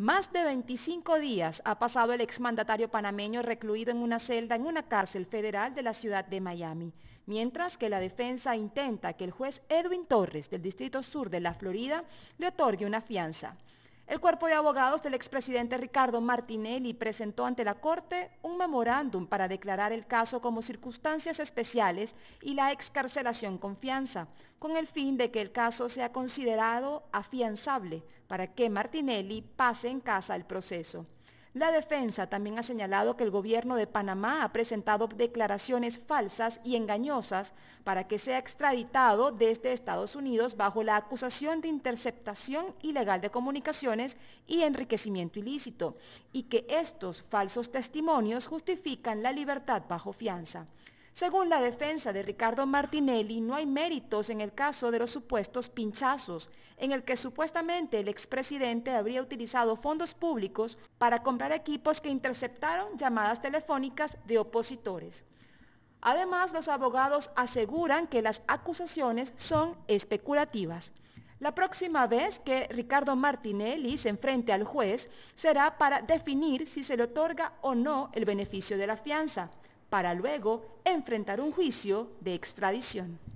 Más de 25 días ha pasado el exmandatario panameño recluido en una celda en una cárcel federal de la ciudad de Miami, mientras que la defensa intenta que el juez Edwin Torres del Distrito Sur de la Florida le otorgue una fianza. El cuerpo de abogados del expresidente Ricardo Martinelli presentó ante la Corte un memorándum para declarar el caso como circunstancias especiales y la excarcelación confianza, con el fin de que el caso sea considerado afianzable para que Martinelli pase en casa el proceso. La defensa también ha señalado que el gobierno de Panamá ha presentado declaraciones falsas y engañosas para que sea extraditado desde Estados Unidos bajo la acusación de interceptación ilegal de comunicaciones y enriquecimiento ilícito, y que estos falsos testimonios justifican la libertad bajo fianza. Según la defensa de Ricardo Martinelli, no hay méritos en el caso de los supuestos pinchazos, en el que supuestamente el expresidente habría utilizado fondos públicos para comprar equipos que interceptaron llamadas telefónicas de opositores. Además, los abogados aseguran que las acusaciones son especulativas. La próxima vez que Ricardo Martinelli se enfrente al juez será para definir si se le otorga o no el beneficio de la fianza para luego enfrentar un juicio de extradición.